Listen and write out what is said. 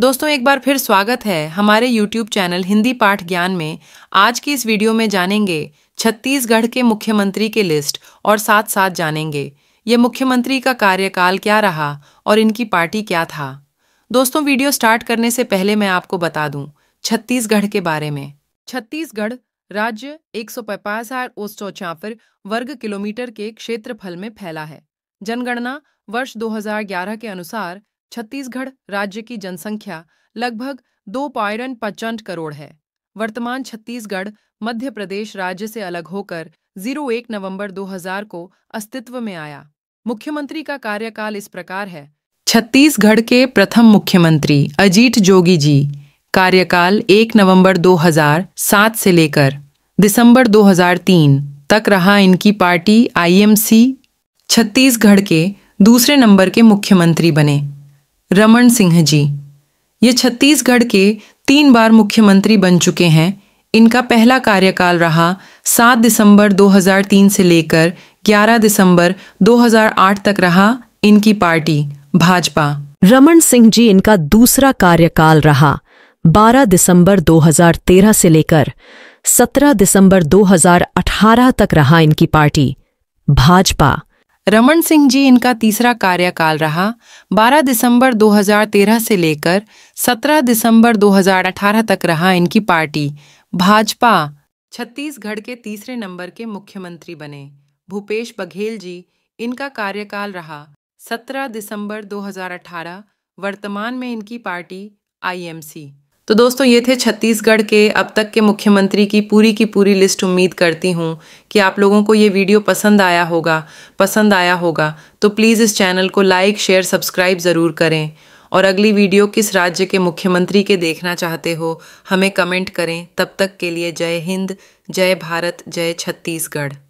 दोस्तों एक बार फिर स्वागत है हमारे YouTube चैनल हिंदी पाठ ज्ञान में आज की इस वीडियो में जानेंगे छत्तीसगढ़ के मुख्यमंत्री के लिस्ट और साथ साथ जानेंगे ये मुख्यमंत्री का कार्यकाल क्या रहा और इनकी पार्टी क्या था दोस्तों वीडियो स्टार्ट करने से पहले मैं आपको बता दूं छत्तीसगढ़ के बारे में छत्तीसगढ़ राज्य एक सौ वर्ग किलोमीटर के क्षेत्रफल में फैला है जनगणना वर्ष 2011 के अनुसार छत्तीसगढ़ राज्य की जनसंख्या लगभग दो पॉइंट पचंट करोड़ है वर्तमान छत्तीसगढ़ मध्य प्रदेश राज्य से अलग होकर 01 नवंबर 2000 को अस्तित्व में आया मुख्यमंत्री का कार्यकाल इस प्रकार है छत्तीसगढ़ के प्रथम मुख्यमंत्री अजीत जोगी जी कार्यकाल 1 नवंबर 2007 से लेकर दिसंबर 2003 तक रहा इनकी पार्टी आईएमसी छत्तीसगढ़ के दूसरे नंबर के मुख्यमंत्री बने रमन सिंह जी ये छत्तीसगढ़ के तीन बार मुख्यमंत्री बन चुके हैं इनका पहला कार्यकाल रहा 7 दिसंबर 2003 से लेकर 11 दिसंबर 2008 तक रहा इनकी पार्टी भाजपा रमन सिंह जी इनका दूसरा कार्यकाल रहा 12 दिसंबर 2013 से लेकर 17 दिसंबर 2018 तक रहा इनकी पार्टी भाजपा रमन सिंह जी इनका तीसरा कार्यकाल रहा 12 दिसंबर 2013 से लेकर 17 दिसंबर 2018 तक रहा इनकी पार्टी भाजपा छत्तीसगढ़ के तीसरे नंबर के मुख्यमंत्री बने भूपेश बघेल जी इनका कार्यकाल रहा 17 दिसंबर 2018 वर्तमान में इनकी पार्टी आईएमसी तो दोस्तों ये थे छत्तीसगढ़ के अब तक के मुख्यमंत्री की पूरी की पूरी लिस्ट उम्मीद करती हूँ कि आप लोगों को ये वीडियो पसंद आया होगा पसंद आया होगा तो प्लीज़ इस चैनल को लाइक शेयर सब्सक्राइब ज़रूर करें और अगली वीडियो किस राज्य के मुख्यमंत्री के देखना चाहते हो हमें कमेंट करें तब तक के लिए जय हिंद जय भारत जय छत्तीसगढ़